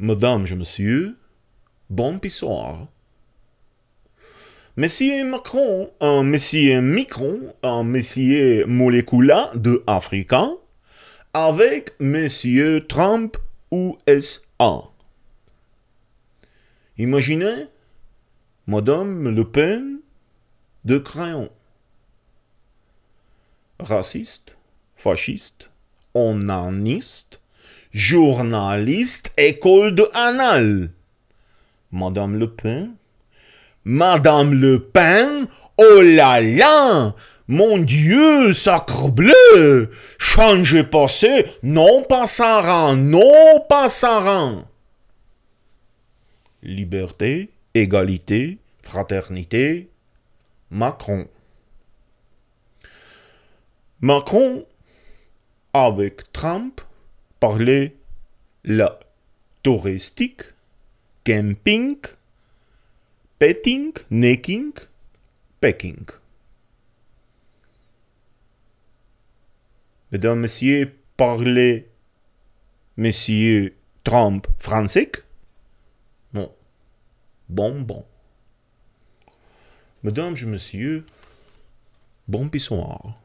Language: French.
Madame je monsieur, bon pissoir. Monsieur Macron, un monsieur Micron, un monsieur Molécula de Africa, avec monsieur Trump USA. Imaginez Madame Le Pen de crayon. Raciste, fasciste, onaniste, journaliste, école de Anal. Madame Le Pen Madame Le Pen Oh là là Mon Dieu, sacre bleu Changez passé, non pas sans rang, non pas sans rang Liberté, égalité, fraternité, Macron. Macron, avec Trump, parler la touristique, camping, petting, necking, pecking. Mesdames, Messieurs, parlez Monsieur Trump français bon, bon. Mesdames et Messieurs, bon pissoir.